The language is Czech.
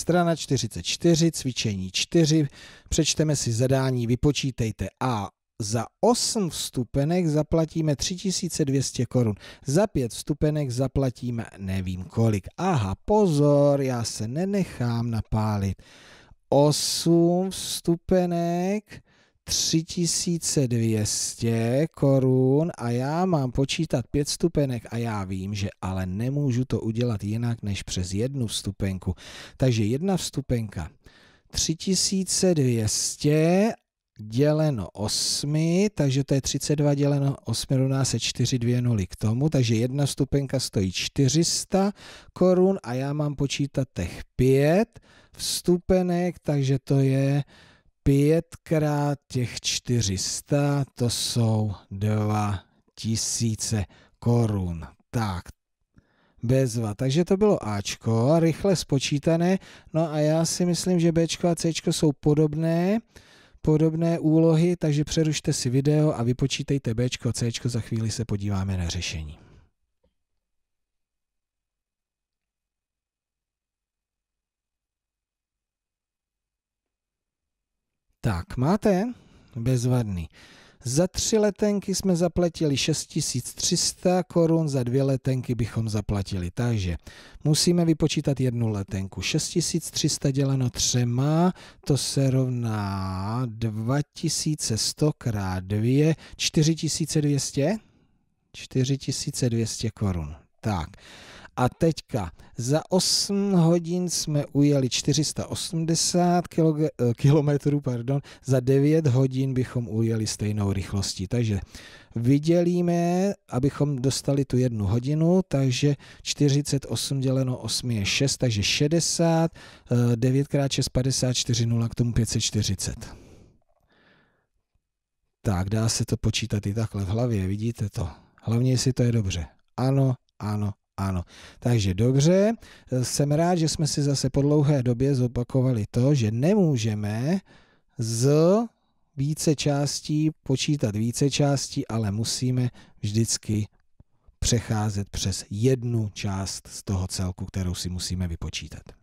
Strana 44, cvičení 4, přečteme si zadání, vypočítejte a za 8 vstupenek zaplatíme 3200 korun. Za 5 vstupenek zaplatíme nevím kolik. Aha, pozor, já se nenechám napálit. 8 vstupenek 3200 korun a já mám počítat pět stupenek a já vím, že ale nemůžu to udělat jinak než přes jednu stupenku. Takže jedna stupenka 3200 děleno 8, takže to je 32 děleno 8 rovná se 4 2 0 k tomu, takže jedna stupenka stojí 400 korun a já mám počítat těch 5 vstupenek, takže to je pětkrát těch 400, to jsou 2000 korun. Tak, bezva. Takže to bylo Ačko, rychle spočítané. No a já si myslím, že Bčko a Cčko jsou podobné, podobné úlohy, takže přerušte si video a vypočítejte Bčko a Cčko, za chvíli se podíváme na řešení. Tak, máte? Bezvadný. Za tři letenky jsme zaplatili 6300 korun, za dvě letenky bychom zaplatili. Takže musíme vypočítat jednu letenku. 6300 děleno třema, to se rovná 2100 krát 2, 4200? 4200 korun. Tak. A teďka za 8 hodin jsme ujeli 480 eh, kilometrů, pardon, za 9 hodin bychom ujeli stejnou rychlostí. Takže vydělíme, abychom dostali tu jednu hodinu, takže 48 děleno 8 je 6, takže 60, 9 x 6, 54, 0 k tomu 540. Tak, dá se to počítat i takhle v hlavě, vidíte to. Hlavně, jestli to je dobře. Ano, ano, ano, takže dobře, jsem rád, že jsme si zase po dlouhé době zopakovali to, že nemůžeme z více částí počítat více částí, ale musíme vždycky přecházet přes jednu část z toho celku, kterou si musíme vypočítat.